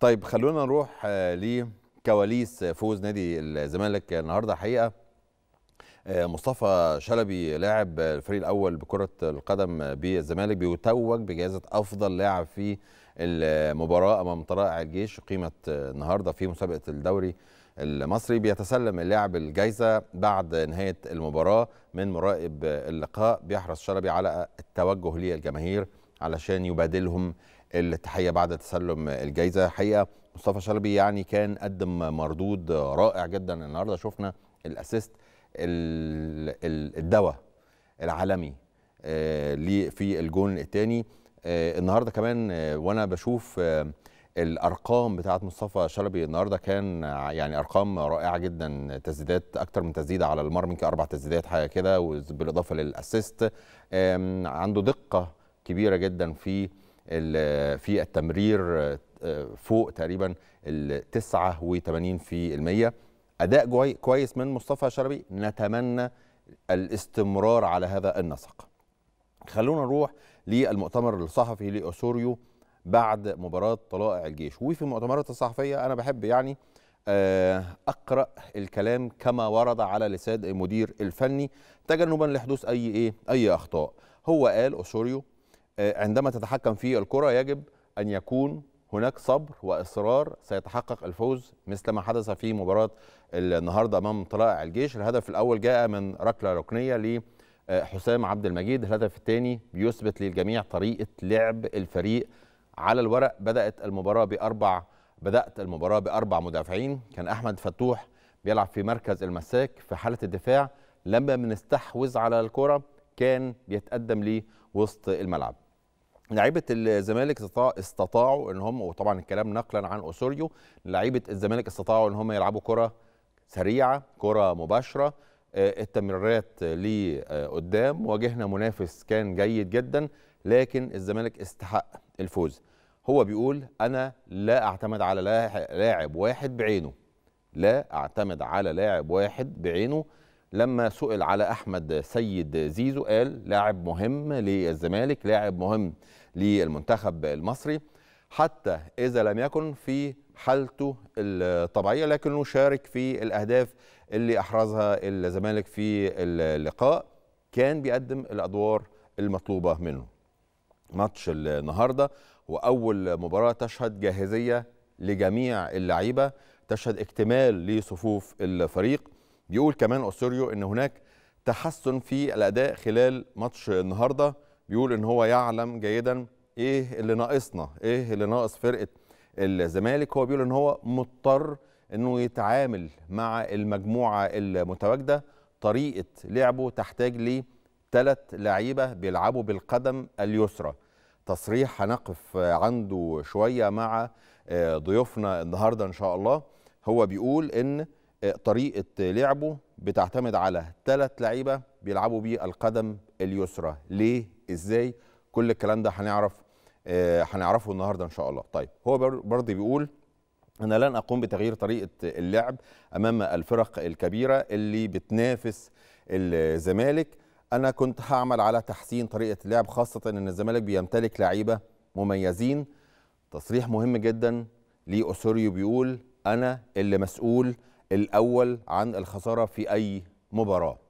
طيب خلونا نروح آه، لكواليس فوز نادي الزمالك النهارده حقيقه آه، مصطفى شلبي لاعب الفريق الاول بكره القدم بالزمالك بيتوج بجائزه افضل لاعب في المباراه امام طرائع الجيش قيمه آه، النهارده في مسابقه الدوري المصري بيتسلم اللاعب الجائزه بعد نهايه المباراه من مراقب اللقاء بيحرص شلبي على التوجه للجماهير علشان يبادلهم التحيه بعد تسلم الجائزه حقيقه مصطفى شلبي يعني كان قدم مردود رائع جدا النهارده شفنا الاسيست الدواء العالمي آه، في الجون الثاني آه، النهارده كمان آه، وانا بشوف الارقام بتاعه مصطفى شلبي النهارده كان يعني ارقام رائعه جدا تسديدات اكتر من تسديده على المرمى يمكن اربع تسديدات حاجه كده بالاضافه للاسيست عنده دقه كبيره جدا في في التمرير آه، فوق تقريبا ال 89% اداء كويس من مصطفى شربي نتمنى الاستمرار على هذا النسق خلونا نروح للمؤتمر الصحفي لأسوريو بعد مباراة طلائع الجيش وفي المؤتمرات الصحفية أنا بحب يعني آه، أقرأ الكلام كما ورد على لسان المدير الفني تجنبا لحدوث أي إيه أي أخطاء هو قال أسوريو آه، عندما تتحكم في الكرة يجب أن يكون هناك صبر وإصرار سيتحقق الفوز مثل ما حدث في مباراة النهاردة أمام طلائع الجيش الهدف الأول جاء من ركلة ركنية لحسام آه، عبد المجيد الهدف الثاني بيثبت للجميع طريقة لعب الفريق على الورق بدأت المباراة بأربع بدأت المباراة بأربع مدافعين كان أحمد فتوح بيلعب في مركز المساك في حالة الدفاع لما بنستحوذ على الكرة كان بيتقدم لي وسط الملعب لعيبه الزمالك استطاعوا ان هم وطبعا الكلام نقلا عن اوسوريو لعيبه الزمالك استطاعوا ان هم يلعبوا كره سريعه كره مباشره آه، التمريرات لقدام واجهنا منافس كان جيد جدا لكن الزمالك استحق الفوز هو بيقول انا لا اعتمد على لاعب واحد بعينه لا اعتمد على لاعب واحد بعينه لما سئل على احمد سيد زيزو قال لاعب مهم للزمالك لاعب مهم للمنتخب المصري حتى اذا لم يكن في حالته الطبيعيه لكنه شارك في الاهداف اللي احرزها الزمالك في اللقاء كان بيقدم الادوار المطلوبه منه ماتش النهارده هو اول مباراه تشهد جاهزيه لجميع اللعيبه تشهد اكتمال لصفوف الفريق بيقول كمان أوسوريو أن هناك تحسن في الأداء خلال ماتش النهاردة بيقول أن هو يعلم جيدا إيه اللي ناقصنا إيه اللي ناقص فرقة الزمالك هو بيقول أن هو مضطر أنه يتعامل مع المجموعة المتواجدة طريقة لعبه تحتاج ثلاث لعيبة بيلعبوا بالقدم اليسرى تصريح هنقف عنده شوية مع آه، ضيوفنا النهاردة إن شاء الله هو بيقول إن طريقه لعبه بتعتمد على ثلاث لعيبه بيلعبوا بيه القدم اليسرى ليه ازاي كل الكلام ده هنعرف آه، هنعرفه النهارده ان شاء الله طيب هو برضه بيقول انا لن اقوم بتغيير طريقه اللعب امام الفرق الكبيره اللي بتنافس الزمالك انا كنت هعمل على تحسين طريقه اللعب خاصه ان الزمالك بيمتلك لعيبه مميزين تصريح مهم جدا لاسوريو بيقول انا اللي مسؤول الاول عن الخساره في اي مباراه